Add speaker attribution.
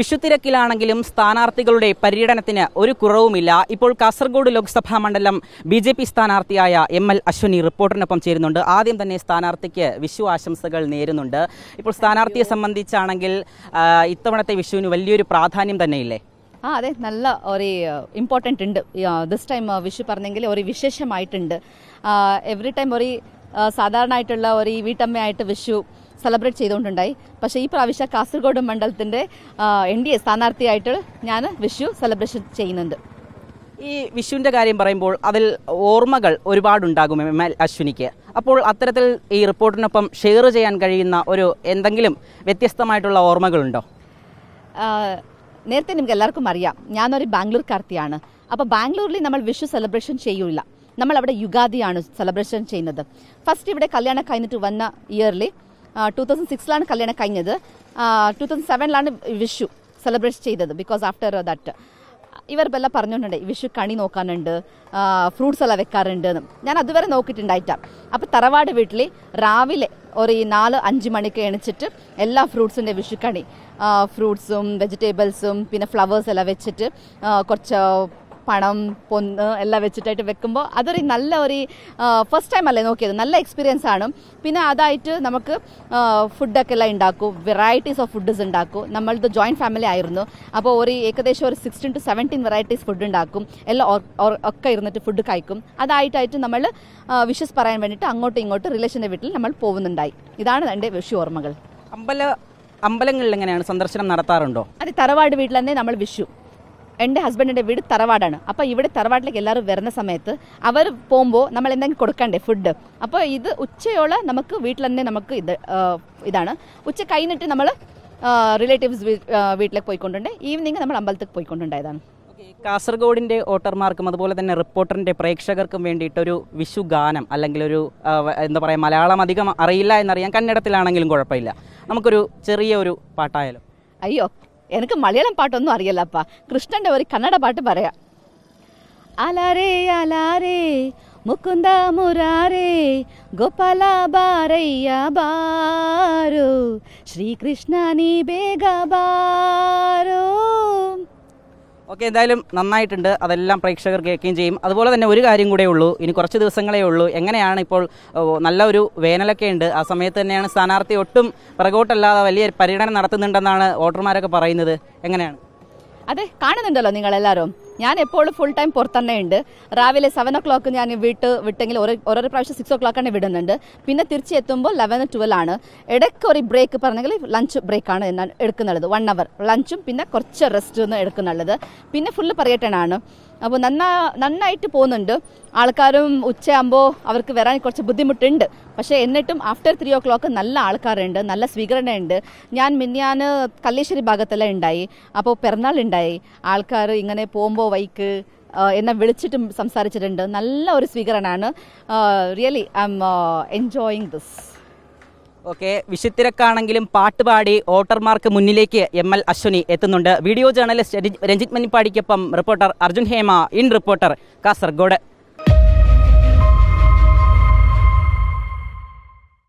Speaker 1: വിഷുത്തിരക്കിലാണെങ്കിലും സ്ഥാനാർത്ഥികളുടെ പര്യടനത്തിന് ഒരു കുറവുമില്ല ഇപ്പോൾ കാസർഗോഡ് ലോക്സഭാ മണ്ഡലം ബി ജെ പി സ്ഥാനാർത്ഥിയായ എം എൽ അശ്വനി റിപ്പോർട്ടിനൊപ്പം ചേരുന്നുണ്ട് ആദ്യം തന്നെ സ്ഥാനാർത്ഥിക്ക് വിഷു ആശംസകൾ നേരുന്നുണ്ട് ഇപ്പോൾ സ്ഥാനാർത്ഥിയെ സംബന്ധിച്ചാണെങ്കിൽ ഇത്തവണത്തെ വിഷുവിന് വലിയൊരു പ്രാധാന്യം തന്നെയില്ലേ
Speaker 2: ആ അതെ നല്ല ഒരു ഇമ്പോർട്ടൻ്റ് ഉണ്ട് ദിസ് ടൈം വിഷു പറഞ്ഞെങ്കിൽ ഒരു വിശേഷമായിട്ടുണ്ട് എവറി ടൈം ഒരു സാധാരണ ആയിട്ടുള്ള ഒരു വീട്ടമ്മയായിട്ട് വിഷു സെലിബ്രേറ്റ് ചെയ്തുകൊണ്ടുണ്ടായി പക്ഷേ ഈ പ്രാവശ്യം കാസർഗോഡ് മണ്ഡലത്തിൻ്റെ എൻ ഡി എ സ്ഥാനാർത്ഥിയായിട്ട് ഞാൻ വിഷു സെലിബ്രേഷൻ ചെയ്യുന്നുണ്ട്
Speaker 1: ഈ വിഷുവിൻ്റെ കാര്യം പറയുമ്പോൾ അതിൽ ഓർമ്മകൾ ഒരുപാടുണ്ടാകും എം എൽ അശ്വിനിക്ക് അപ്പോൾ അത്തരത്തിൽ ഈ റിപ്പോർട്ടിനൊപ്പം ഷെയർ ചെയ്യാൻ കഴിയുന്ന ഒരു എന്തെങ്കിലും വ്യത്യസ്തമായിട്ടുള്ള ഓർമ്മകളുണ്ടോ
Speaker 2: നേരത്തെ നിങ്ങൾക്ക് എല്ലാവർക്കും അറിയാം ഞാനൊരു ബാംഗ്ലൂർ കാർത്തിയാണ് അപ്പോൾ ബാംഗ്ലൂരിൽ നമ്മൾ വിഷു സെലിബ്രേഷൻ ചെയ്യൂല നമ്മൾ അവിടെ യുഗാദിയാണ് സെലിബ്രേഷൻ ചെയ്യുന്നത് ഫസ്റ്റ് ഇവിടെ കല്യാണം കഴിഞ്ഞിട്ട് വന്ന ഇയർലി ടു തൗസൻഡ് സിക്സിലാണ് കല്യാണം കഴിഞ്ഞത് ടു തൗസൻഡ് സെവനിലാണ് വിഷു സെലിബ്രേറ്റ് ചെയ്തത് ബിക്കോസ് ആഫ്റ്റർ ദാറ്റ് ഇവർ ഇപ്പം എല്ലാം വിഷു കണി നോക്കാനുണ്ട് ഫ്രൂട്ട്സ് എല്ലാം വെക്കാറുണ്ട് ഞാൻ അതുവരെ നോക്കിയിട്ടുണ്ടായിട്ടാ അപ്പം തറവാട് വീട്ടിൽ രാവിലെ ഒരു ഈ നാല് അഞ്ച് മണിക്ക് എണിച്ചിട്ട് എല്ലാ ഫ്രൂട്ട്സിൻ്റെ വിഷുക്കണി ഫ്രൂട്ട്സും വെജിറ്റബിൾസും പിന്നെ ഫ്ലവേഴ്സ് എല്ലാം വെച്ചിട്ട് കുറച്ച് പണം പൊന്ന് എല്ലാം വെച്ചിട്ടായിട്ട് വെക്കുമ്പോൾ അതൊരു നല്ല ഒരു ഫസ്റ്റ് ടൈം അല്ലേ നോക്കിയത് നല്ല എക്സ്പീരിയൻസ് ആണ് പിന്നെ അതായിട്ട് നമുക്ക് ഫുഡൊക്കെ എല്ലാം ഉണ്ടാക്കും വെറൈറ്റീസ് ഓഫ് ഫുഡ്സ് ഉണ്ടാക്കും നമ്മളത് ജോയിൻറ്റ് ഫാമിലി ആയിരുന്നു അപ്പോൾ ഒരു ഏകദേശം ഒരു sixteen to seventeen varieties food ഉണ്ടാക്കും എല്ലാം ഒക്കെ ഇരുന്നിട്ട് ഫുഡ് കഴിക്കും അതായിട്ടായിട്ട് നമ്മൾ വിഷസ് പറയാൻ വേണ്ടിയിട്ട് അങ്ങോട്ടും ഇങ്ങോട്ടും റിലേഷൻ്റെ വീട്ടിൽ നമ്മൾ പോകുന്നുണ്ടായി ഇതാണ് എൻ്റെ വിഷു ഓർമ്മകൾ
Speaker 1: അമ്പല അമ്പലങ്ങളിൽ എങ്ങനെയാണ് സന്ദർശനം നടത്താറുണ്ടോ
Speaker 2: അതെ തറവാട് വീട്ടിൽ തന്നെ നമ്മൾ വിഷു എൻ്റെ ഹസ്ബൻഡിൻ്റെ വീട് തറവാടാണ് അപ്പോൾ ഇവിടെ തറവാട്ടിലേക്ക് എല്ലാവരും വരുന്ന സമയത്ത് അവർ പോകുമ്പോൾ നമ്മൾ എന്തെങ്കിലും കൊടുക്കണ്ടേ ഫുഡ് അപ്പോൾ ഇത് ഉച്ചയോളം നമുക്ക് വീട്ടിൽ തന്നെ നമുക്ക് ഇത് ഇതാണ് ഉച്ച കഴിഞ്ഞിട്ട് നമ്മൾ റിലേറ്റീവ്സ് വീട്ടിലേക്ക് പോയിക്കൊണ്ടുണ്ട് ഈവനിങ് നമ്മൾ അമ്പലത്തിൽ പോയിക്കൊണ്ടുണ്ടായതാണ്
Speaker 1: കാസർഗോഡിൻ്റെ വോട്ടർമാർക്കും അതുപോലെ തന്നെ റിപ്പോർട്ടറിൻ്റെ പ്രേക്ഷകർക്കും വേണ്ടിയിട്ടൊരു വിഷു ഗാനം അല്ലെങ്കിൽ ഒരു എന്താ പറയുക മലയാളം അധികം അറിയില്ല എന്നറിയാം കന്നഡത്തിലാണെങ്കിലും കുഴപ്പമില്ല നമുക്കൊരു ചെറിയ ഒരു അയ്യോ
Speaker 2: എനിക്ക് മലയാളം പാട്ടൊന്നും അറിയില്ലപ്പാ കൃഷ്ണന്റെ ഒരു കന്നഡ പാട്ട് പറയാം അലാരേ അലാരേ മുക്കുന്ദ മുരാരേ ഗോപാല ബാരയ്യ ബാരോ ശ്രീകൃഷ്ണ നീ ബേഗ ബാരോ
Speaker 1: ഓക്കെ എന്തായാലും നന്നായിട്ടുണ്ട് അതെല്ലാം പ്രേക്ഷകർ കേൾക്കുകയും ചെയ്യും അതുപോലെ തന്നെ ഒരു കാര്യം കൂടെ ഉള്ളൂ ഇനി കുറച്ച് ദിവസങ്ങളേ ഉള്ളൂ എങ്ങനെയാണ് ഇപ്പോൾ നല്ല ഒരു വേനലൊക്കെ ഉണ്ട് ആ സമയത്ത് തന്നെയാണ് സ്ഥാനാർത്ഥി ഒട്ടും പിറകോട്ടല്ലാതെ വലിയ പര്യടനം നടത്തുന്നുണ്ടെന്നാണ് വോട്ടർമാരൊക്കെ പറയുന്നത് എങ്ങനെയാണ്
Speaker 2: അതെ കാണുന്നുണ്ടല്ലോ നിങ്ങൾ എല്ലാവരും ഞാൻ എപ്പോഴും ഫുൾ ടൈം പുറത്തന്നെ ഉണ്ട് രാവിലെ സെവൻ ഒ ക്ലോക്ക് ഞാൻ വീട്ട് വിട്ടെങ്കിൽ ഓരോ പ്രാവശ്യം സിക്സ് ഓ ക്ലോക്കാണ് വിടുന്നുണ്ട് പിന്നെ തിരിച്ചെത്തുമ്പോൾ ലെവൻ ട്വൽവ് ആണ് ഇടയ്ക്ക് ഒരു ബ്രേക്ക് പറഞ്ഞെങ്കിൽ ലഞ്ച് ബ്രേക്കാണ് എടുക്കുന്നുള്ളത് വൺ അവർ ലഞ്ചും പിന്നെ കുറച്ച് റെസ്റ്റ് എടുക്കുന്നുള്ളത് പിന്നെ ഫുള്ള് പര്യട്ടനാണ് അപ്പോൾ നന്നാ നന്നായിട്ട് പോകുന്നുണ്ട് ആൾക്കാരും ഉച്ചയാകുമ്പോൾ അവർക്ക് വരാൻ കുറച്ച് ബുദ്ധിമുട്ടുണ്ട് പക്ഷേ എന്നിട്ടും ആഫ്റ്റർ ത്രീ ഓ ക്ലോക്ക് നല്ല ആൾക്കാരുണ്ട് നല്ല സ്വീകരണമുണ്ട് ഞാൻ മിന്നാന് കല്ലേശ്വരി ഭാഗത്തെല്ലാം ഉണ്ടായി അപ്പോൾ പിറന്നാൾ ഉണ്ടായി ആൾക്കാർ ഇങ്ങനെ പോകുമ്പോൾ വൈക്ക് എന്നെ വിളിച്ചിട്ടും സംസാരിച്ചിട്ടുണ്ട് നല്ല ഒരു സ്വീകരണമാണ് really I'm enjoying this
Speaker 1: okay വിഷുത്തിരക്കാണെങ്കിലും പാടി വോട്ടർമാർക്ക് മുന്നിലേക്ക് എം എൽ അശ്വനി എത്തുന്നുണ്ട് വീഡിയോ ജേർണലിസ്റ്റ് രഞ്ജിത് മനിപ്പാടിക്കൊപ്പം reporter Arjun Hema in reporter Kasaragod